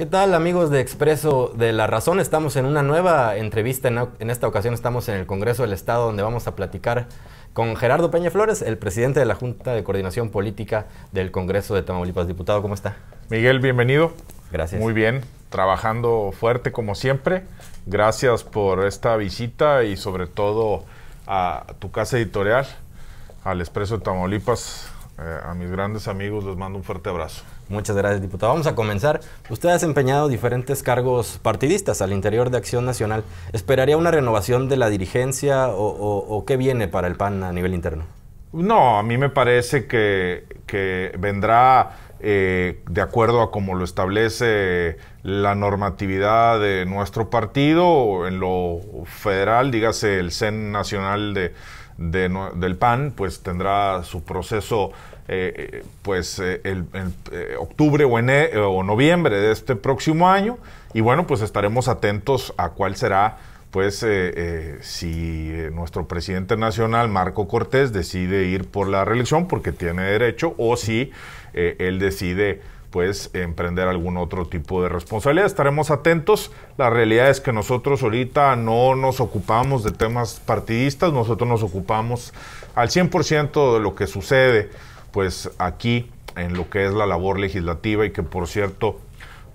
¿Qué tal amigos de Expreso de la Razón? Estamos en una nueva entrevista, en, esta ocasión estamos en el Congreso del Estado donde vamos a platicar con Gerardo Peña Flores, el presidente de la Junta de Coordinación Política del Congreso de Tamaulipas. Diputado, ¿cómo está? Miguel, bienvenido. Gracias. Muy bien, trabajando fuerte como siempre. Gracias por esta visita y sobre todo a tu casa editorial, al Expreso de Tamaulipas eh, a mis grandes amigos les mando un fuerte abrazo. Muchas gracias, diputado. Vamos a comenzar. Usted ha desempeñado diferentes cargos partidistas al interior de Acción Nacional. ¿Esperaría una renovación de la dirigencia o, qué viene para el PAN a nivel interno? No, a mí me parece que, vendrá eh, de acuerdo a como lo establece la normatividad de nuestro partido, en lo federal, dígase el CEN Nacional de, del PAN, pues tendrá su proceso eh, eh, pues en eh, octubre o, en noviembre de este próximo año. Y bueno, pues estaremos atentos a cuál será pues si nuestro presidente nacional, Marco Cortés, decide ir por la reelección porque tiene derecho o si él decide pues emprender algún otro tipo de responsabilidad. Estaremos atentos. La realidad es que nosotros ahorita no nos ocupamos de temas partidistas, nosotros nos ocupamos al 100% de lo que sucede pues aquí en lo que es la labor legislativa y que por cierto,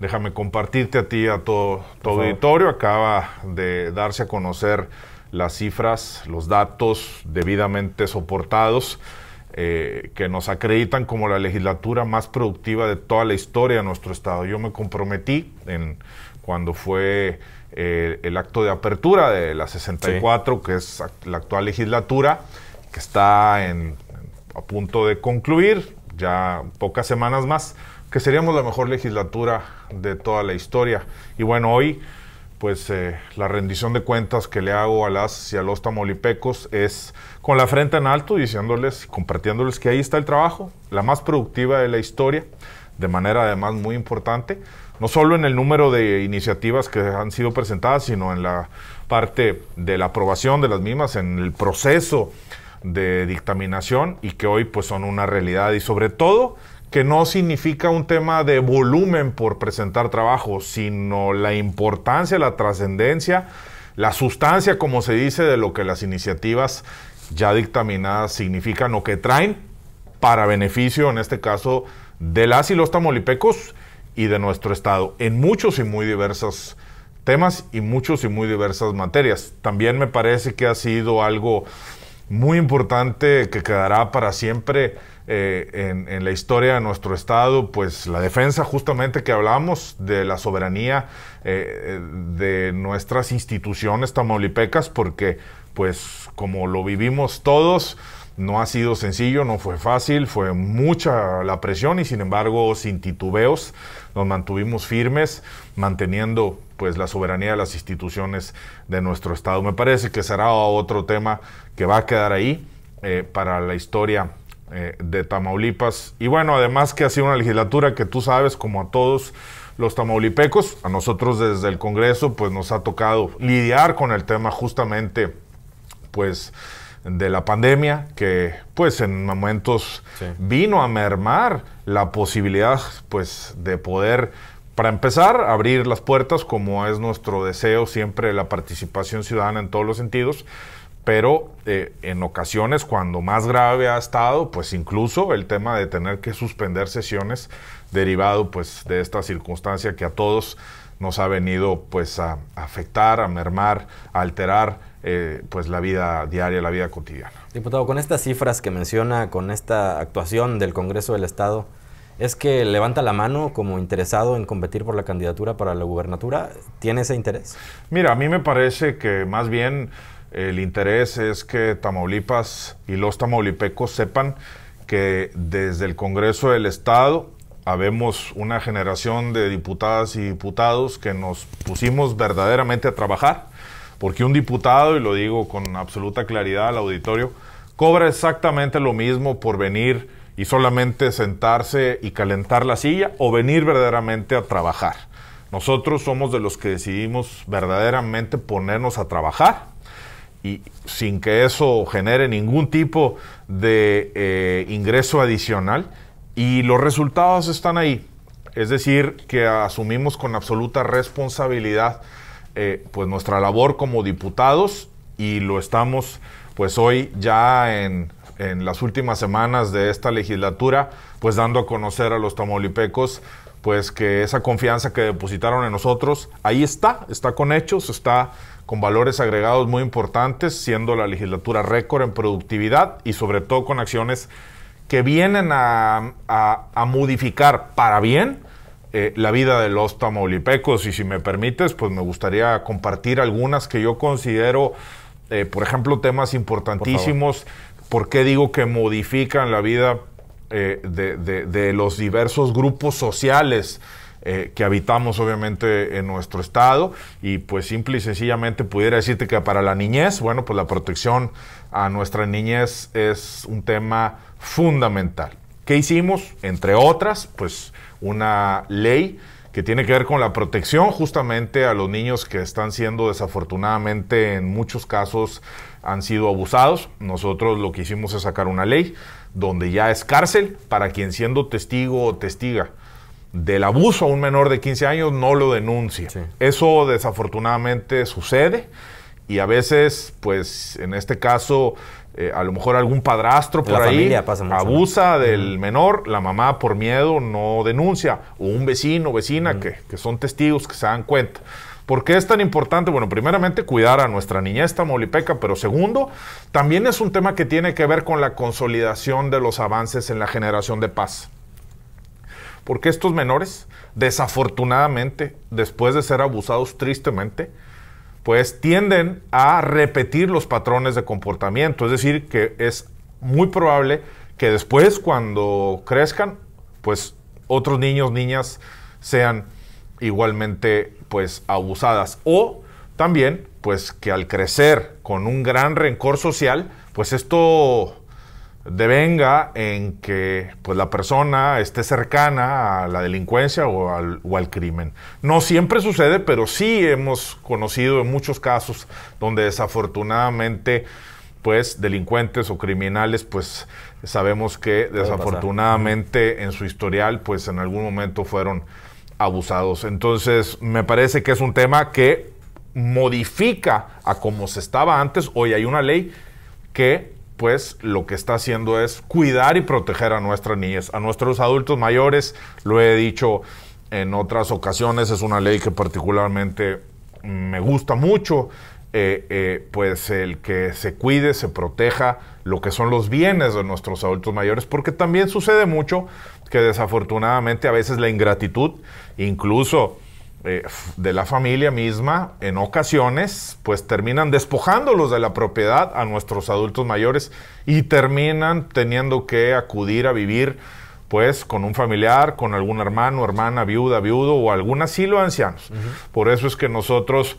déjame compartirte a ti y a todo tu auditorio, acaba de darse a conocer las cifras, los datos debidamente soportados eh, que nos acreditan como la legislatura más productiva de toda la historia de nuestro Estado. Yo me comprometí en, cuando fue eh, el acto de apertura de la 64, que es la actual legislatura, que está en a punto de concluir, ya pocas semanas más, que seríamos la mejor legislatura de toda la historia. Y bueno, hoy, pues eh, la rendición de cuentas que le hago a las y a los tamolipecos es con la frente en alto, diciéndoles compartiéndoles que ahí está el trabajo, la más productiva de la historia, de manera además muy importante, no solo en el número de iniciativas que han sido presentadas, sino en la parte de la aprobación de las mismas, en el proceso de dictaminación y que hoy pues son una realidad y sobre todo que no significa un tema de volumen por presentar trabajo, sino la importancia, la trascendencia, la sustancia, como se dice, de lo que las iniciativas ya dictaminadas significan o que traen para beneficio, en este caso, de las y los tamolipecos y de nuestro Estado, en muchos y muy diversos temas y muchos y muy diversas materias. También me parece que ha sido algo muy importante que quedará para siempre eh, en, la historia de nuestro Estado, pues la defensa justamente que hablamos de la soberanía eh, eh, de nuestras instituciones tamaulipecas, porque pues como lo vivimos todos, no ha sido sencillo, no fue fácil, fue mucha la presión y sin embargo sin titubeos nos mantuvimos firmes, manteniendo pues la soberanía de las instituciones de nuestro Estado. Me parece que será otro tema que va a quedar ahí eh, para la historia eh, de Tamaulipas. Y bueno, además que ha sido una legislatura que tú sabes, como a todos los tamaulipecos, a nosotros desde el Congreso, pues nos ha tocado lidiar con el tema justamente, pues de la pandemia que pues en momentos vino a mermar la posibilidad pues de poder para empezar, abrir las puertas, como es nuestro deseo siempre, la participación ciudadana en todos los sentidos, pero eh, en ocasiones cuando más grave ha estado, pues incluso el tema de tener que suspender sesiones derivado pues de esta circunstancia que a todos nos ha venido pues a afectar, a mermar, a alterar eh, pues la vida diaria, la vida cotidiana. Diputado, con estas cifras que menciona, con esta actuación del Congreso del Estado, es que levanta la mano como interesado en competir por la candidatura para la gubernatura. ¿Tiene ese interés? Mira, a mí me parece que más bien el interés es que Tamaulipas y los tamaulipecos sepan que desde el Congreso del Estado habemos una generación de diputadas y diputados que nos pusimos verdaderamente a trabajar, porque un diputado, y lo digo con absoluta claridad al auditorio, cobra exactamente lo mismo por venir y solamente sentarse y calentar la silla o venir verdaderamente a trabajar. Nosotros somos de los que decidimos verdaderamente ponernos a trabajar y sin que eso genere ningún tipo de eh, ingreso adicional y los resultados están ahí. Es decir, que asumimos con absoluta responsabilidad eh, pues nuestra labor como diputados y lo estamos pues hoy ya en, en las últimas semanas de esta legislatura, pues dando a conocer a los tamaulipecos pues que esa confianza que depositaron en nosotros, ahí está, está con hechos, está con valores agregados muy importantes, siendo la legislatura récord en productividad y sobre todo con acciones que vienen a, modificar para bien eh, la vida de los tamaulipecos. Y si me permites, pues me gustaría compartir algunas que yo considero, eh, por ejemplo, temas importantísimos. ¿Por qué digo que modifican la vida eh, de, los diversos grupos sociales eh, que habitamos obviamente en nuestro estado? Y pues simple y sencillamente pudiera decirte que para la niñez, bueno, pues la protección a nuestra niñez es un tema fundamental. ¿Qué hicimos? Entre otras, pues una ley que tiene que ver con la protección justamente a los niños que están siendo desafortunadamente en muchos casos han sido abusados. Nosotros lo que hicimos es sacar una ley donde ya es cárcel para quien siendo testigo o testiga del abuso a un menor de 15 años no lo denuncia. Eso desafortunadamente sucede y a veces, pues en este caso, eh, a lo mejor algún padrastro por ahí abusa del menor, la mamá por miedo no denuncia, o un vecino, vecina, que, que son testigos que se dan cuenta. ¿Por qué es tan importante? Bueno, primeramente cuidar a nuestra niñez molipeca, pero segundo, también es un tema que tiene que ver con la consolidación de los avances en la generación de paz. Porque estos menores, desafortunadamente, después de ser abusados tristemente, pues tienden a repetir los patrones de comportamiento. Es decir, que es muy probable que después, cuando crezcan, pues otros niños, niñas sean igualmente pues abusadas o también pues que al crecer con un gran rencor social, pues esto devenga en que pues la persona esté cercana a la delincuencia o al, o al, crimen. No siempre sucede, pero sí hemos conocido en muchos casos donde desafortunadamente pues delincuentes o criminales pues sabemos que desafortunadamente en su historial pues en algún momento fueron abusados. Entonces, me parece que es un tema que modifica a como se estaba antes. Hoy hay una ley que pues lo que está haciendo es cuidar y proteger a nuestras niñas, a nuestros adultos mayores. Lo he dicho en otras ocasiones, es una ley que particularmente me gusta mucho, eh, eh, pues el que se cuide, se proteja lo que son los bienes de nuestros adultos mayores, porque también sucede mucho que desafortunadamente a veces la ingratitud, incluso eh, de la familia misma, en ocasiones, pues terminan despojándolos de la propiedad a nuestros adultos mayores y terminan teniendo que acudir a vivir pues con un familiar, con algún hermano, hermana, viuda, viudo o algún asilo de ancianos. Por eso es que nosotros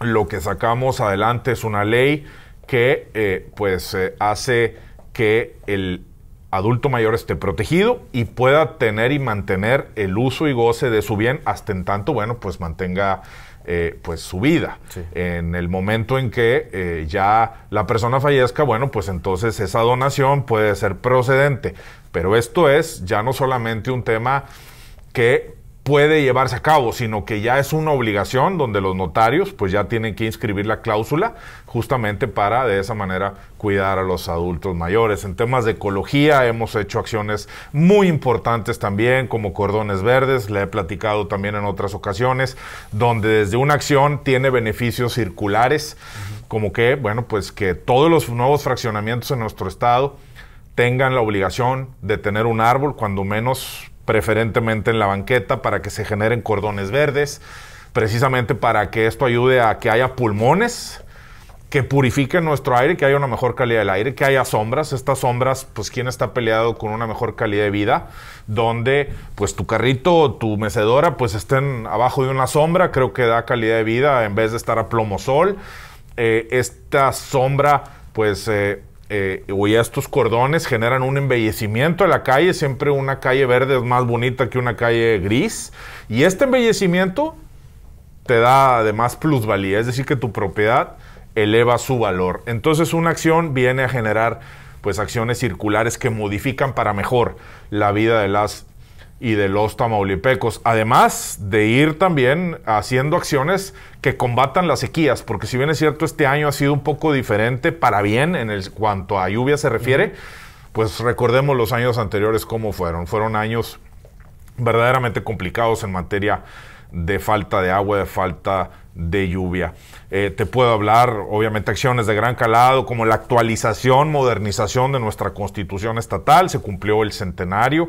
lo que sacamos adelante es una ley que eh, pues eh, hace que el adulto mayor esté protegido y pueda tener y mantener el uso y goce de su bien hasta en tanto, bueno, pues mantenga eh, pues su vida. En el momento en que eh, ya la persona fallezca, bueno, pues entonces esa donación puede ser procedente. Pero esto es ya no solamente un tema que puede llevarse a cabo, sino que ya es una obligación donde los notarios pues ya tienen que inscribir la cláusula justamente para de esa manera cuidar a los adultos mayores. En temas de ecología hemos hecho acciones muy importantes también como cordones verdes, le he platicado también en otras ocasiones, donde desde una acción tiene beneficios circulares, como que, bueno, pues que todos los nuevos fraccionamientos en nuestro estado tengan la obligación de tener un árbol, cuando menos preferentemente en la banqueta, para que se generen cordones verdes, precisamente para que esto ayude a que haya pulmones que purifiquen nuestro aire, que haya una mejor calidad del aire, que haya sombras. Estas sombras, pues, ¿quién está peleado con una mejor calidad de vida? Donde, pues, tu carrito tu mecedora, pues, estén abajo de una sombra, creo que da calidad de vida en vez de estar a plomo sol. Eh, esta sombra, pues, eh, eh, o estos cordones generan un embellecimiento a la calle, siempre una calle verde es más bonita que una calle gris, y este embellecimiento te da además plusvalía, es decir, que tu propiedad eleva su valor. Entonces una acción viene a generar pues acciones circulares que modifican para mejor la vida de las y de los tamaulipecos, además de ir también haciendo acciones que combatan las sequías, porque si bien es cierto, este año ha sido un poco diferente para bien en el, cuanto a lluvia se refiere, pues recordemos los años anteriores cómo fueron. Fueron años verdaderamente complicados en materia de falta de agua, de falta de lluvia. Eh, te puedo hablar, obviamente, acciones de gran calado, como la actualización, modernización de nuestra constitución estatal, se cumplió el centenario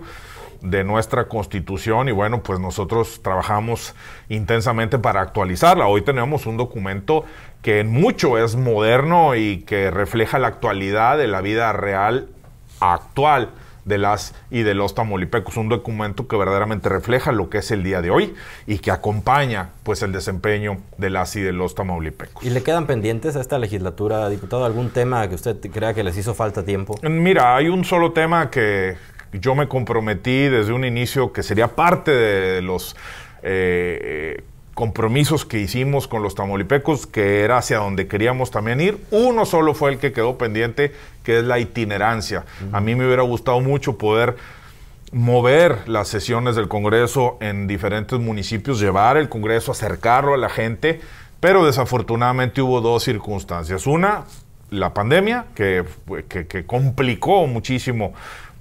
de nuestra constitución y bueno, pues nosotros trabajamos intensamente para actualizarla. Hoy tenemos un documento que en mucho es moderno y que refleja la actualidad de la vida real actual de las y de los tamaulipecos. un documento que verdaderamente refleja lo que es el día de hoy y que acompaña pues el desempeño de las y de los tamaulipecos. ¿Y le quedan pendientes a esta legislatura, diputado, algún tema que usted crea que les hizo falta tiempo? Mira, hay un solo tema que, yo me comprometí desde un inicio que sería parte de los eh, eh, compromisos que hicimos con los tamolipecos que era hacia donde queríamos también ir. Uno solo fue el que quedó pendiente, que es la itinerancia. A mí me hubiera gustado mucho poder mover las sesiones del Congreso en diferentes municipios, llevar el Congreso, acercarlo a la gente, pero desafortunadamente hubo dos circunstancias. Una, la pandemia, que complicó muchísimo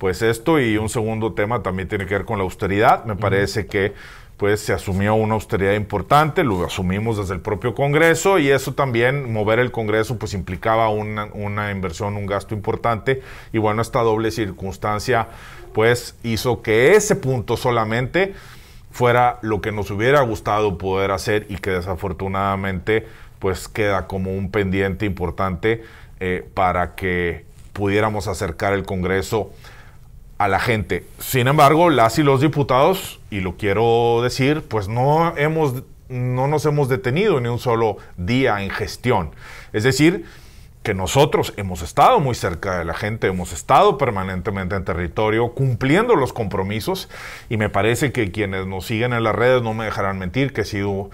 pues esto y un segundo tema también tiene que ver con la austeridad. Me parece que pues se asumió una austeridad importante, lo asumimos desde el propio Congreso y eso también, mover el Congreso, pues implicaba una, inversión, un gasto importante y bueno, esta doble circunstancia pues hizo que ese punto solamente fuera lo que nos hubiera gustado poder hacer y que desafortunadamente pues queda como un pendiente importante eh, para que pudiéramos acercar el Congreso la gente. Sin embargo, las y los diputados, y lo quiero decir, pues no, hemos, no nos hemos detenido ni un solo día en gestión. Es decir, que nosotros hemos estado muy cerca de la gente, hemos estado permanentemente en territorio cumpliendo los compromisos y me parece que quienes nos siguen en las redes no me dejarán mentir que he sido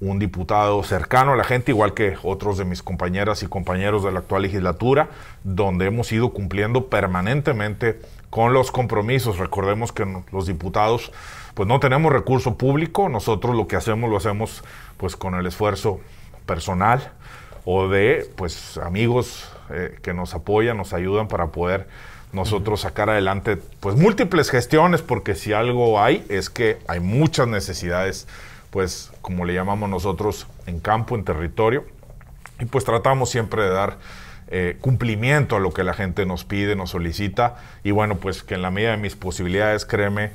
un diputado cercano a la gente, igual que otros de mis compañeras y compañeros de la actual legislatura, donde hemos ido cumpliendo permanentemente con los compromisos. Recordemos que los diputados pues no tenemos recurso público, nosotros lo que hacemos lo hacemos pues con el esfuerzo personal o de pues amigos eh, que nos apoyan, nos ayudan para poder nosotros sacar adelante pues múltiples gestiones porque si algo hay es que hay muchas necesidades pues como le llamamos nosotros en campo, en territorio y pues tratamos siempre de dar eh, cumplimiento a lo que la gente nos pide, nos solicita. Y bueno, pues que en la medida de mis posibilidades, créeme,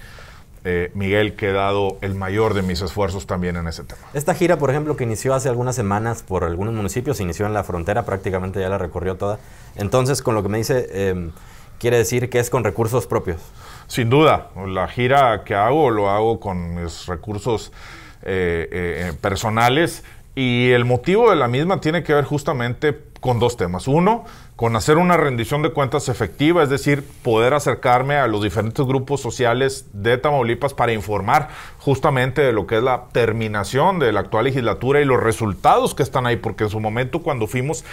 eh, Miguel, que he dado el mayor de mis esfuerzos también en ese tema. Esta gira, por ejemplo, que inició hace algunas semanas por algunos municipios, inició en la frontera, prácticamente ya la recorrió toda. Entonces, con lo que me dice, em, quiere decir que es con recursos propios. Sin duda, la gira que hago lo hago con mis recursos eh, personales y el motivo de la misma tiene que ver justamente con dos temas. Uno, con hacer una rendición de cuentas efectiva, es decir, poder acercarme a los diferentes grupos sociales de Tamaulipas para informar justamente de lo que es la terminación de la actual legislatura y los resultados que están ahí, porque en su momento cuando fuimos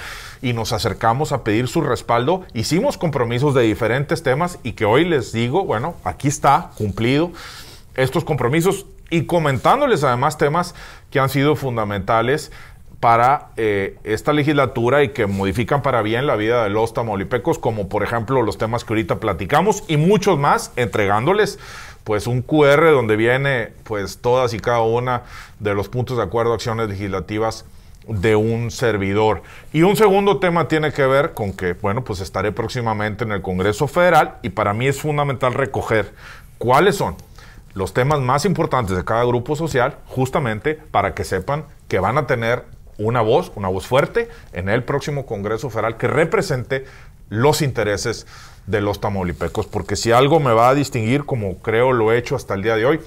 y nos acercamos a pedir su respaldo, hicimos compromisos de diferentes temas y que hoy les digo, bueno, aquí está cumplido estos compromisos y comentándoles además temas que han sido fundamentales para eh, esta legislatura y que modifican para bien la vida de los tamaulipecos, como por ejemplo los temas que ahorita platicamos y muchos más, entregándoles pues un QR donde viene pues todas y cada una de los puntos de acuerdo, acciones legislativas de un servidor. Y un segundo tema tiene que ver con que, bueno, pues estaré próximamente en el Congreso Federal y para mí es fundamental recoger cuáles son los temas más importantes de cada grupo social, justamente para que sepan que van a tener una voz, una voz fuerte, en el próximo Congreso Federal que represente los intereses de los tamaulipecos, porque si algo me va a distinguir, como creo lo he hecho hasta el día de hoy,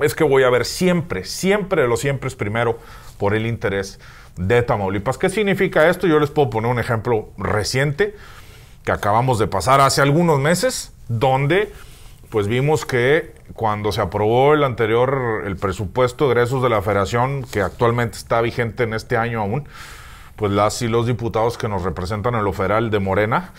es que voy a ver siempre, siempre lo siempre es primero por el interés de Tamaulipas. ¿Qué significa esto? Yo les puedo poner un ejemplo reciente que acabamos de pasar hace algunos meses, donde pues vimos que cuando se aprobó el anterior, el presupuesto de egresos de la federación, que actualmente está vigente en este año aún, pues las y los diputados que nos representan en lo federal de Morena,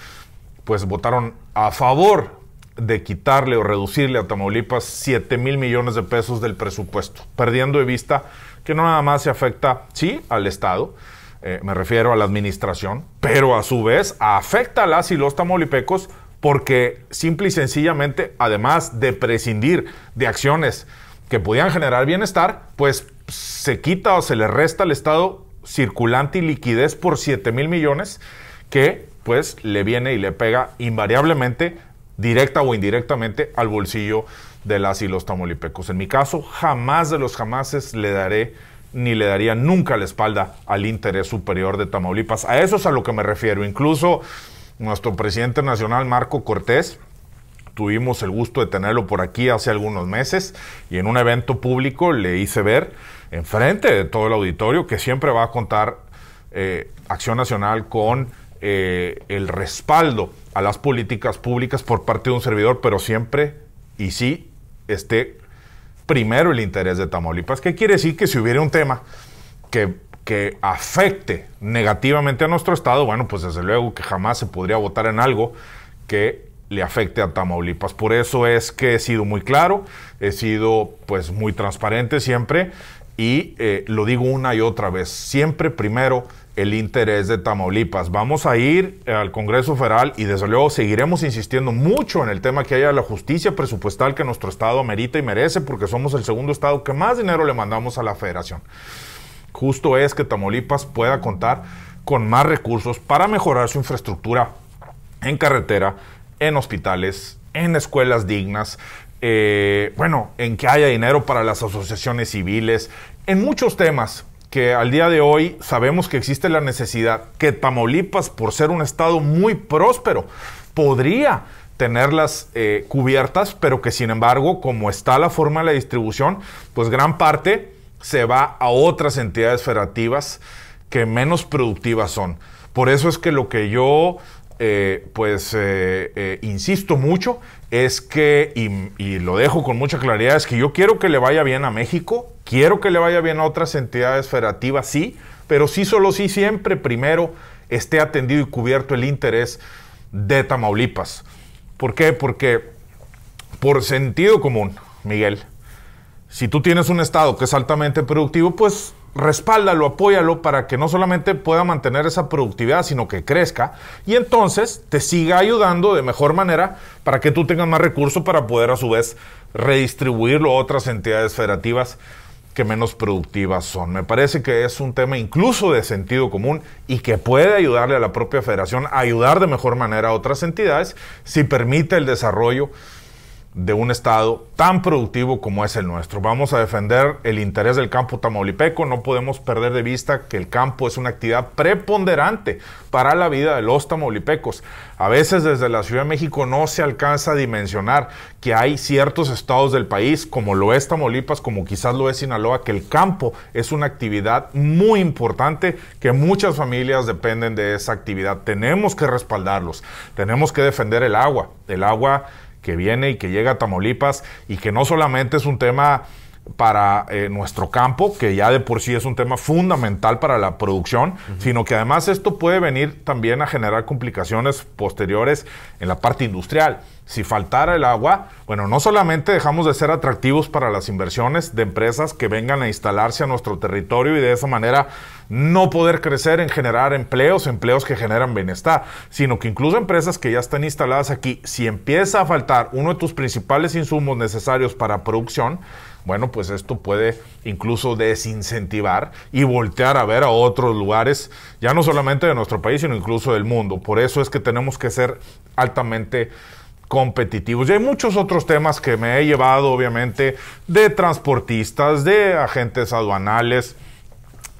pues votaron a favor de quitarle o reducirle a Tamaulipas 7 mil millones de pesos del presupuesto, perdiendo de vista que no nada más se afecta, sí, al Estado, eh, me refiero a la administración, pero a su vez afecta a las y los tamaulipecos porque simple y sencillamente, además de prescindir de acciones que podían generar bienestar, pues se quita o se le resta al Estado circulante y liquidez por 7 mil millones que pues le viene y le pega invariablemente, directa o indirectamente, al bolsillo de las y los tamolipecos. En mi caso, jamás de los jamases le daré ni le daría nunca la espalda al interés superior de Tamaulipas. A eso es a lo que me refiero. Incluso nuestro presidente nacional Marco Cortés. Tuvimos el gusto de tenerlo por aquí hace algunos meses y en un evento público le hice ver enfrente de todo el auditorio que siempre va a contar eh, Acción Nacional con eh, el respaldo a las políticas públicas por parte de un servidor, pero siempre y sí esté primero el interés de Tamaulipas. ¿Qué quiere decir que si hubiera un tema que que afecte negativamente a nuestro Estado, bueno, pues desde luego que jamás se podría votar en algo que le afecte a Tamaulipas. Por eso es que he sido muy claro, he sido pues muy transparente siempre y eh, lo digo una y otra vez, siempre primero el interés de Tamaulipas. Vamos a ir al Congreso Federal y desde luego seguiremos insistiendo mucho en el tema que haya la justicia presupuestal que nuestro Estado amerita y merece porque somos el segundo Estado que más dinero le mandamos a la federación justo es que Tamaulipas pueda contar con más recursos para mejorar su infraestructura en carretera, en hospitales, en escuelas dignas, eh, bueno, en que haya dinero para las asociaciones civiles, en muchos temas que al día de hoy sabemos que existe la necesidad que Tamaulipas, por ser un estado muy próspero, podría tenerlas eh, cubiertas, pero que sin embargo, como está la forma de la distribución, pues gran parte se va a otras entidades federativas que menos productivas son. Por eso es que lo que yo eh, pues eh, eh, insisto mucho es que, y, y, lo dejo con mucha claridad, es que yo quiero que le vaya bien a México, quiero que le vaya bien a otras entidades federativas, sí, pero sí solo sí siempre primero esté atendido y cubierto el interés de Tamaulipas. ¿Por qué? Porque por sentido común, Miguel, si tú tienes un Estado que es altamente productivo, pues respáldalo, apóyalo para que no solamente pueda mantener esa productividad, sino que crezca y entonces te siga ayudando de mejor manera para que tú tengas más recursos para poder a su vez redistribuirlo a otras entidades federativas que menos productivas son. Me parece que es un tema incluso de sentido común y que puede ayudarle a la propia federación a ayudar de mejor manera a otras entidades si permite el desarrollo de un estado tan productivo como es el nuestro. Vamos a defender el interés del campo tamaulipeco, no podemos perder de vista que el campo es una actividad preponderante para la vida de los tamaulipecos. A veces desde la Ciudad de México no se alcanza a dimensionar que hay ciertos estados del país, como lo es Tamaulipas, como quizás lo es Sinaloa, que el campo es una actividad muy importante, que muchas familias dependen de esa actividad. Tenemos que respaldarlos, tenemos que defender el agua, el agua que viene y que llega a Tamaulipas y que no solamente es un tema para eh, nuestro campo, que ya de por sí es un tema fundamental para la producción, sino que además esto puede venir también a generar complicaciones posteriores en la parte industrial. Si faltara el agua, bueno, no solamente dejamos de ser atractivos para las inversiones de empresas que vengan a instalarse a nuestro territorio y de esa manera no poder crecer en generar empleos, empleos que generan bienestar, sino que incluso empresas que ya están instaladas aquí, si empieza a faltar uno de tus principales insumos necesarios para producción, bueno, pues esto puede incluso desincentivar y voltear a ver a otros lugares, ya no solamente de nuestro país, sino incluso del mundo. Por eso es que tenemos que ser altamente competitivos. Y hay muchos otros temas que me he llevado, obviamente, de transportistas, de agentes aduanales,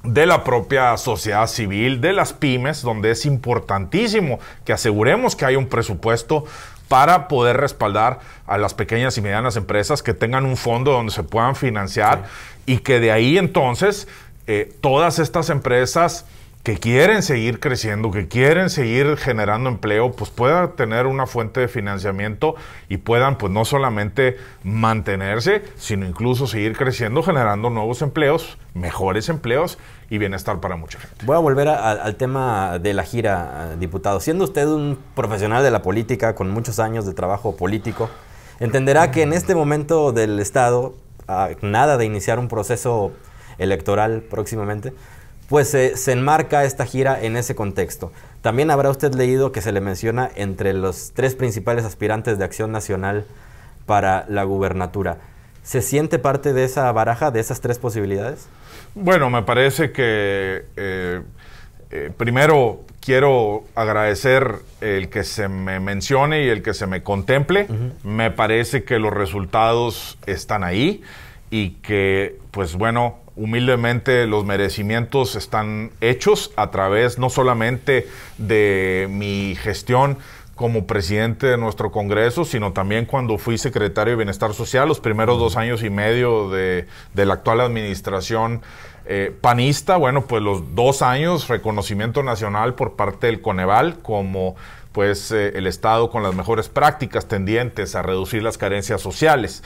de la propia sociedad civil, de las pymes, donde es importantísimo que aseguremos que hay un presupuesto para poder respaldar a las pequeñas y medianas empresas que tengan un fondo donde se puedan financiar y que de ahí entonces eh, todas estas empresas que quieren seguir creciendo, que quieren seguir generando empleo, pues puedan tener una fuente de financiamiento y puedan pues no solamente mantenerse, sino incluso seguir creciendo, generando nuevos empleos, mejores empleos y bienestar para mucha gente. Voy a volver al tema de la gira, diputado. Siendo usted un profesional de la política con muchos años de trabajo político, entenderá que en este momento del Estado, nada de iniciar un proceso electoral próximamente, pues se enmarca esta gira en ese contexto. También habrá usted leído que se le menciona entre los tres principales aspirantes de Acción Nacional para la gubernatura. ¿Se siente parte de esa baraja, de esas tres posibilidades? Bueno, me parece que eh, eh, primero quiero agradecer el que se me mencione y el que se me contemple. Me parece que los resultados están ahí y que, pues bueno, humildemente los merecimientos están hechos a través no solamente de mi gestión como presidente de nuestro Congreso, sino también cuando fui secretario de Bienestar Social, los primeros dos años y medio de, la actual administración eh, panista, bueno, pues los dos años, reconocimiento nacional por parte del Coneval como pues eh, el Estado con las mejores prácticas tendientes a reducir las carencias sociales.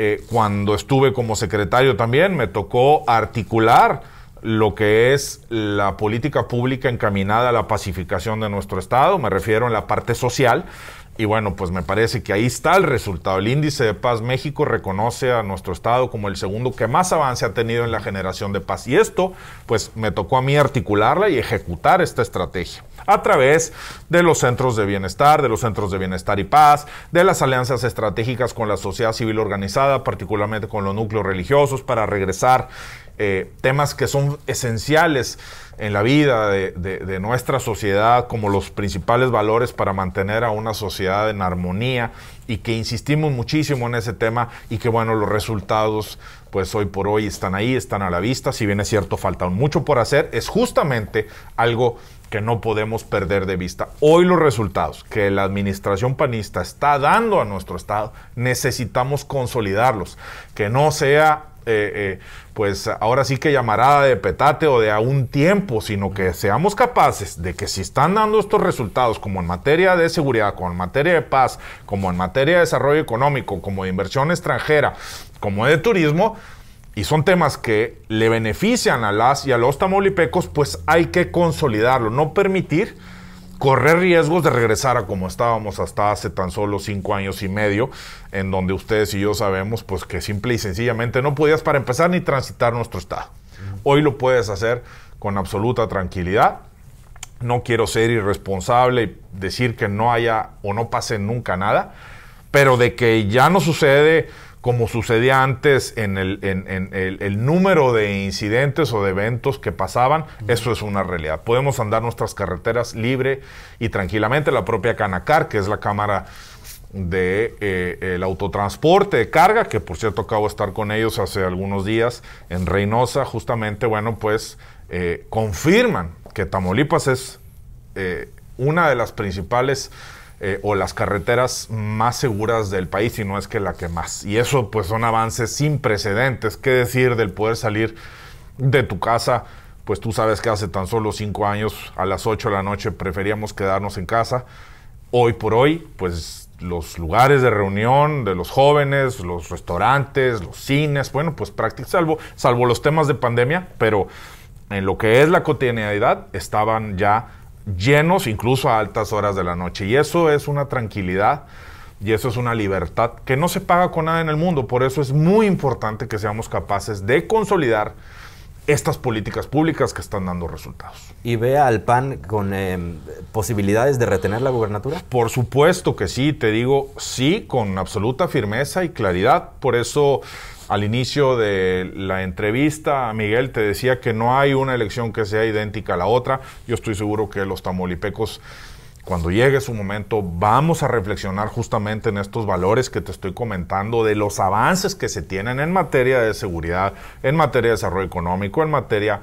Eh, cuando estuve como secretario también me tocó articular lo que es la política pública encaminada a la pacificación de nuestro Estado, me refiero en la parte social, y bueno, pues me parece que ahí está el resultado. El índice de paz México reconoce a nuestro Estado como el segundo que más avance ha tenido en la generación de paz. Y esto, pues me tocó a mí articularla y ejecutar esta estrategia a través de los centros de bienestar, de los centros de bienestar y paz, de las alianzas estratégicas con la sociedad civil organizada, particularmente con los núcleos religiosos, para regresar eh, temas que son esenciales en la vida de, de, nuestra sociedad como los principales valores para mantener a una sociedad en armonía y que insistimos muchísimo en ese tema y que bueno, los resultados pues hoy por hoy están ahí, están a la vista, si bien es cierto falta mucho por hacer, es justamente algo que no podemos perder de vista. Hoy los resultados que la administración panista está dando a nuestro Estado, necesitamos consolidarlos, que no sea eh, eh, pues ahora sí que llamará de petate o de a un tiempo, sino que seamos capaces de que si están dando estos resultados como en materia de seguridad, como en materia de paz, como en materia de desarrollo económico, como de inversión extranjera, como de turismo, y son temas que le benefician a las y a los tamolipecos pues hay que consolidarlo, no permitir correr riesgos de regresar a como estábamos hasta hace tan solo cinco años y medio, en donde ustedes y yo sabemos pues que simple y sencillamente no podías para empezar ni transitar nuestro estado. Hoy lo puedes hacer con absoluta tranquilidad. No quiero ser irresponsable y decir que no haya o no pase nunca nada, pero de que ya no sucede como sucedía antes en, el, número de incidentes o de eventos que pasaban, eso es una realidad. Podemos andar nuestras carreteras libre y tranquilamente. La propia Canacar, que es la cámara de eh, el autotransporte de carga, que por cierto acabo de estar con ellos hace algunos días en Reynosa, justamente, bueno, pues eh, confirman que Tamaulipas es eh, una de las principales eh, o las carreteras más seguras del país y no es que la que más. Y eso pues son avances sin precedentes. ¿Qué decir del poder salir de tu casa? Pues tú sabes que hace tan solo cinco años a las ocho de la noche preferíamos quedarnos en casa. Hoy por hoy pues los lugares de reunión de los jóvenes, los restaurantes, los cines, bueno pues prácticamente salvo, salvo los temas de pandemia, pero en lo que es la cotidianidad estaban ya llenos incluso a altas horas de la noche. Y eso es una tranquilidad y eso es una libertad que no se paga con nada en el mundo. Por eso es muy importante que seamos capaces de consolidar estas políticas públicas que están dando resultados. ¿Y ve al PAN con eh, posibilidades de retener la gubernatura? Por supuesto que sí, te digo sí, con absoluta firmeza y claridad. Por eso al inicio de la entrevista, Miguel te decía que no hay una elección que sea idéntica a la otra. Yo estoy seguro que los tamolipecos, cuando llegue su momento, vamos a reflexionar justamente en estos valores que te estoy comentando, de los avances que se tienen en materia de seguridad, en materia de desarrollo económico, en materia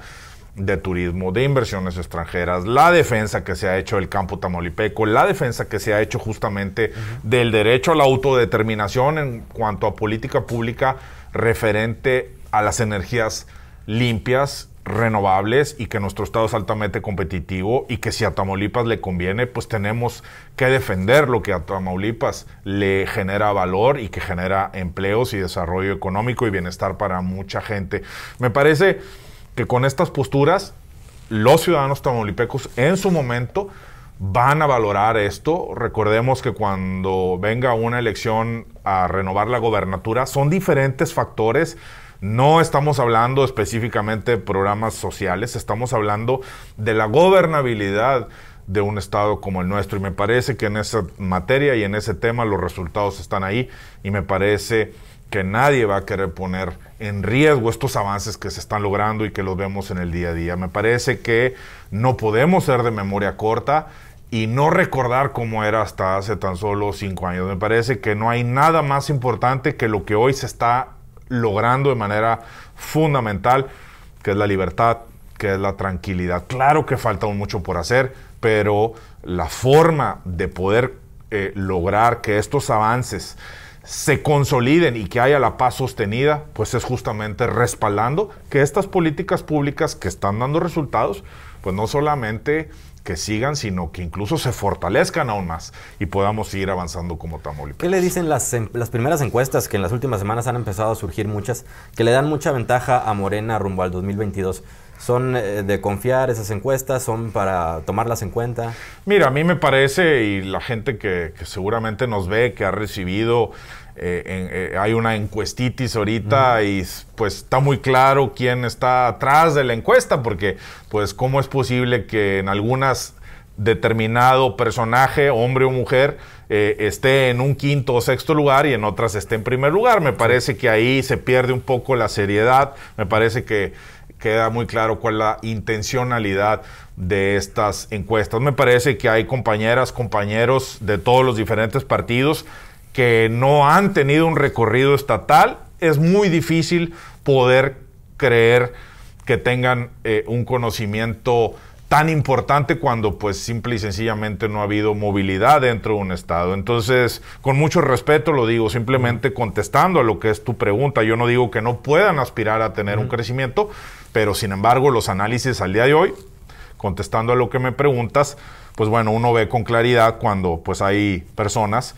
de turismo, de inversiones extranjeras, la defensa que se ha hecho del campo tamolipeco la defensa que se ha hecho justamente del derecho a la autodeterminación en cuanto a política pública referente a las energías limpias, renovables y que nuestro estado es altamente competitivo y que si a Tamaulipas le conviene, pues tenemos que defender lo que a Tamaulipas le genera valor y que genera empleos y desarrollo económico y bienestar para mucha gente. Me parece que con estas posturas, los ciudadanos tamaulipecos en su momento van a valorar esto. Recordemos que cuando venga una elección a renovar la gobernatura, son diferentes factores. No estamos hablando específicamente de programas sociales, estamos hablando de la gobernabilidad de un estado como el nuestro. Y me parece que en esa materia y en ese tema los resultados están ahí y me parece que nadie va a querer poner en riesgo estos avances que se están logrando y que los vemos en el día a día. Me parece que no podemos ser de memoria corta y no recordar cómo era hasta hace tan solo cinco años. Me parece que no hay nada más importante que lo que hoy se está logrando de manera fundamental, que es la libertad, que es la tranquilidad. Claro que falta mucho por hacer, pero la forma de poder eh, lograr que estos avances se consoliden y que haya la paz sostenida, pues es justamente respaldando que estas políticas públicas que están dando resultados, pues no solamente que sigan, sino que incluso se fortalezcan aún más y podamos seguir avanzando como Tamaulipas. ¿Qué le dicen las, em, las primeras encuestas, que en las últimas semanas han empezado a surgir muchas, que le dan mucha ventaja a Morena rumbo al 2022? ¿Son eh, de confiar esas encuestas? ¿Son para tomarlas en cuenta? Mira, a mí me parece, y la gente que, que seguramente nos ve, que ha recibido eh, eh, hay una encuestitis ahorita y pues está muy claro quién está atrás de la encuesta, porque pues cómo es posible que en algunas determinado personaje, hombre o mujer, eh, esté en un quinto o sexto lugar y en otras esté en primer lugar. Me parece que ahí se pierde un poco la seriedad, me parece que queda muy claro cuál es la intencionalidad de estas encuestas. Me parece que hay compañeras, compañeros de todos los diferentes partidos que no han tenido un recorrido estatal, es muy difícil poder creer que tengan eh, un conocimiento tan importante cuando pues simple y sencillamente no ha habido movilidad dentro de un estado. Entonces, con mucho respeto lo digo, simplemente contestando a lo que es tu pregunta, yo no digo que no puedan aspirar a tener un crecimiento, pero sin embargo los análisis al día de hoy, contestando a lo que me preguntas, pues bueno, uno ve con claridad cuando pues hay personas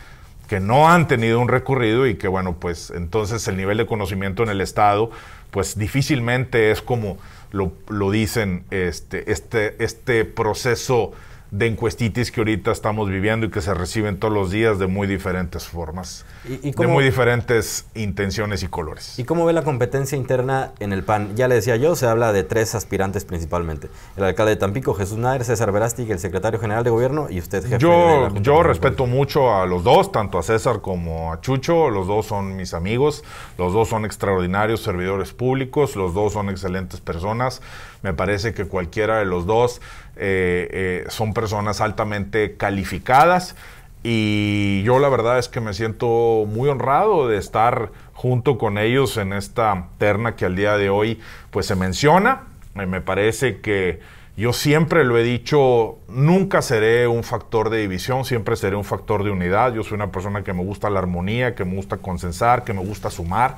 que no han tenido un recorrido y que, bueno, pues entonces el nivel de conocimiento en el Estado, pues difícilmente es como lo, lo dicen este, este, este proceso de encuestitis que ahorita estamos viviendo y que se reciben todos los días de muy diferentes formas, ¿Y, de muy diferentes intenciones y colores. ¿Y cómo ve la competencia interna en el PAN? Ya le decía yo, se habla de tres aspirantes principalmente. El alcalde de Tampico, Jesús Nader, César Verástig, el secretario general de gobierno y usted, jefe. Yo, yo respeto mucho a los dos, tanto a César como a Chucho. Los dos son mis amigos, los dos son extraordinarios servidores públicos, los dos son excelentes personas. Me parece que cualquiera de los dos eh, eh, son personas altamente calificadas y yo la verdad es que me siento muy honrado de estar junto con ellos en esta terna que al día de hoy pues se menciona. Eh, me parece que yo siempre lo he dicho, nunca seré un factor de división, siempre seré un factor de unidad. Yo soy una persona que me gusta la armonía, que me gusta consensar, que me gusta sumar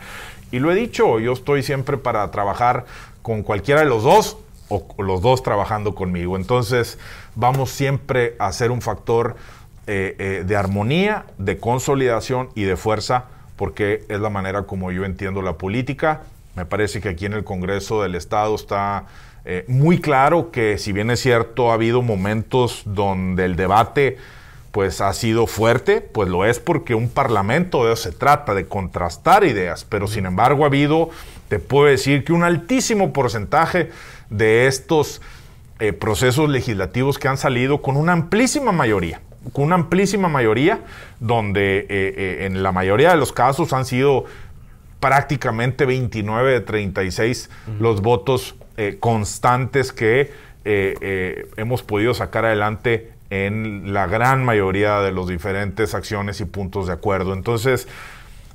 y lo he dicho, yo estoy siempre para trabajar con cualquiera de los dos o los dos trabajando conmigo. Entonces vamos siempre a ser un factor eh, eh, de armonía, de consolidación y de fuerza, porque es la manera como yo entiendo la política. Me parece que aquí en el Congreso del Estado está eh, muy claro que si bien es cierto, ha habido momentos donde el debate pues ha sido fuerte, pues lo es porque un parlamento se trata, de contrastar ideas, pero sin embargo ha habido, te puedo decir que un altísimo porcentaje de estos eh, procesos legislativos que han salido con una amplísima mayoría, con una amplísima mayoría, donde eh, eh, en la mayoría de los casos han sido prácticamente 29 de 36 los votos constantes que hemos podido sacar adelante en la gran mayoría de las diferentes acciones y puntos de acuerdo. Entonces,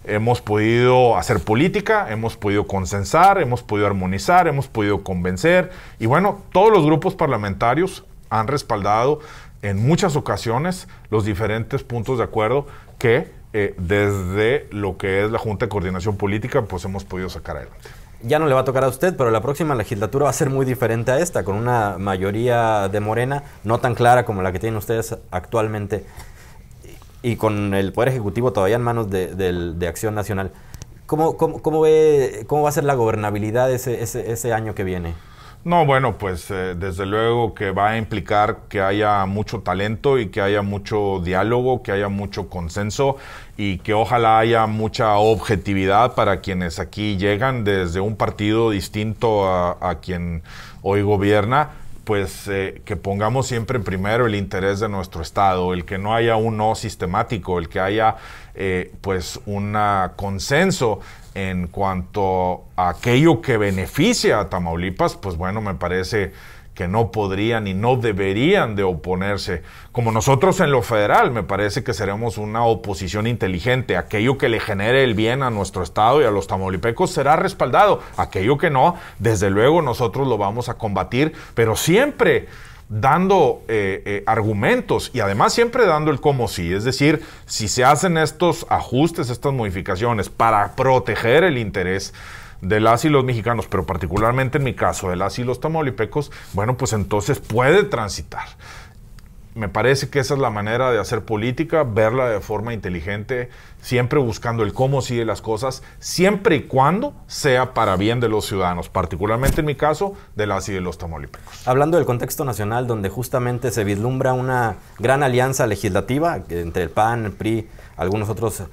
hemos podido hacer política, hemos podido consensar, hemos podido armonizar, hemos podido convencer. Y bueno, todos los grupos parlamentarios han respaldado en muchas ocasiones los diferentes puntos de acuerdo que eh, desde lo que es la Junta de Coordinación Política pues hemos podido sacar adelante ya no le va a tocar a usted, pero la próxima legislatura va a ser muy diferente a esta, con una mayoría de Morena no tan clara como la que tienen ustedes actualmente y con el Poder Ejecutivo todavía en manos de, Acción Nacional. ¿Cómo, cómo, cómo, ve, ¿Cómo va a ser la gobernabilidad ese, ese año que viene? No, bueno, pues eh, desde luego que va a implicar que haya mucho talento y que haya mucho diálogo, que haya mucho consenso y que ojalá haya mucha objetividad para quienes aquí llegan desde un partido distinto a, quien hoy gobierna pues eh, que pongamos siempre primero el interés de nuestro Estado, el que no haya un no sistemático, el que haya eh, pues un consenso en cuanto a aquello que beneficia a Tamaulipas, pues bueno, me parece que no podrían y no deberían de oponerse. Como nosotros en lo federal, me parece que seremos una oposición inteligente. Aquello que le genere el bien a nuestro Estado y a los tamaulipecos será respaldado. Aquello que no, desde luego nosotros lo vamos a combatir, pero siempre dando eh, eh, argumentos y además siempre dando el como sí. Es decir, si se hacen estos ajustes, estas modificaciones para proteger el interés de las y los mexicanos, pero particularmente en mi caso de las y los tamaulipecos, bueno, pues entonces puede transitar. Me parece que esa es la manera de hacer política, verla de forma inteligente, siempre buscando el cómo sigue las cosas, siempre y cuando sea para bien de los ciudadanos, particularmente en mi caso, de las y de los tamaulipecos. Hablando del contexto nacional, donde justamente se vislumbra una gran alianza legislativa entre el PAN, el PRI, algunos otros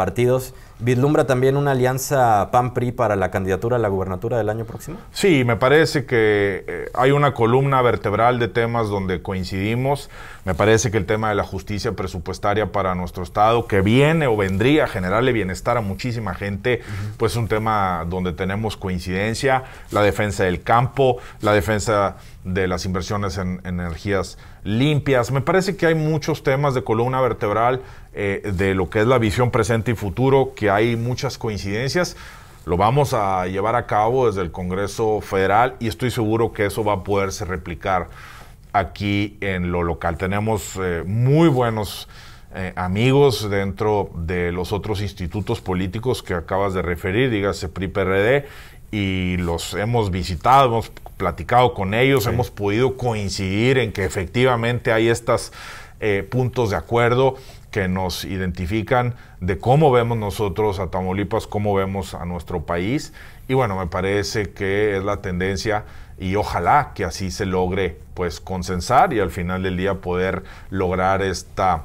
partidos. ¿Vislumbra también una alianza PAN-PRI para la candidatura a la gubernatura del año próximo? Sí, me parece que eh, hay una columna vertebral de temas donde coincidimos. Me parece que el tema de la justicia presupuestaria para nuestro Estado, que viene o vendría a generarle bienestar a muchísima gente, pues es un tema donde tenemos coincidencia. La defensa del campo, la defensa de las inversiones en, en energías limpias. Me parece que hay muchos temas de columna vertebral eh, de lo que es la visión presente y futuro, que hay muchas coincidencias. Lo vamos a llevar a cabo desde el Congreso Federal y estoy seguro que eso va a poderse replicar aquí en lo local. Tenemos eh, muy buenos eh, amigos dentro de los otros institutos políticos que acabas de referir, dígase PRI-PRD, y los hemos visitado, hemos platicado con ellos, hemos podido coincidir en que efectivamente hay estos eh, puntos de acuerdo que nos identifican de cómo vemos nosotros a Tamaulipas, cómo vemos a nuestro país. Y bueno, me parece que es la tendencia y ojalá que así se logre pues consensar y al final del día poder lograr esta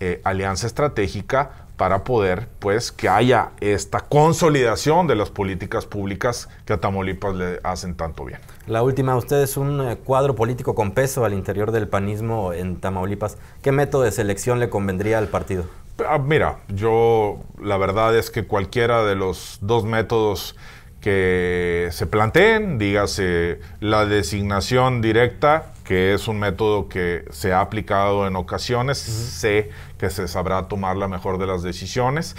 eh, alianza estratégica para poder pues que haya esta consolidación de las políticas públicas que a Tamaulipas le hacen tanto bien. La última, usted es un eh, cuadro político con peso al interior del panismo en Tamaulipas. ¿Qué método de selección le convendría al partido? Ah, mira, yo la verdad es que cualquiera de los dos métodos que se planteen, dígase la designación directa, que es un método que se ha aplicado en ocasiones, sé que se sabrá tomar la mejor de las decisiones.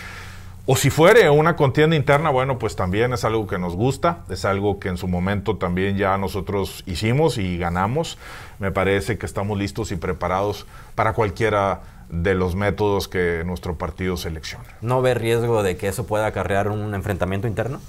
O si fuere una contienda interna, bueno, pues también es algo que nos gusta, es algo que en su momento también ya nosotros hicimos y ganamos. Me parece que estamos listos y preparados para cualquiera de los métodos que nuestro partido selecciona. ¿No ve riesgo de que eso pueda acarrear un enfrentamiento interno?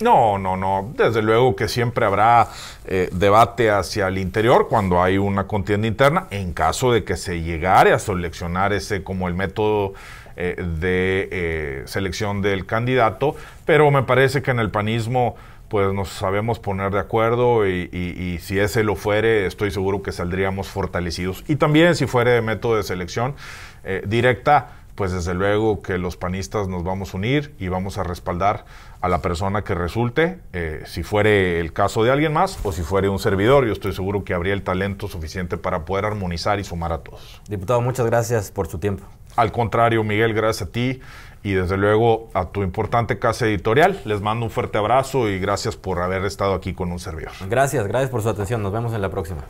No, no, no. Desde luego que siempre habrá eh, debate hacia el interior cuando hay una contienda interna, en caso de que se llegare a seleccionar ese como el método eh, de eh, selección del candidato, pero me parece que en el panismo pues nos sabemos poner de acuerdo y, y, si ese lo fuere, estoy seguro que saldríamos fortalecidos. Y también si fuere método de selección directa, pues desde luego que los panistas nos vamos a unir y vamos a respaldar a la persona que resulte, eh, si fuere el caso de alguien más o si fuere un servidor, yo estoy seguro que habría el talento suficiente para poder armonizar y sumar a todos. Diputado, muchas gracias por su tiempo. Al contrario, Miguel, gracias a ti y desde luego a tu importante casa editorial. Les mando un fuerte abrazo y gracias por haber estado aquí con un servidor. Gracias, gracias por su atención. Nos vemos en la próxima.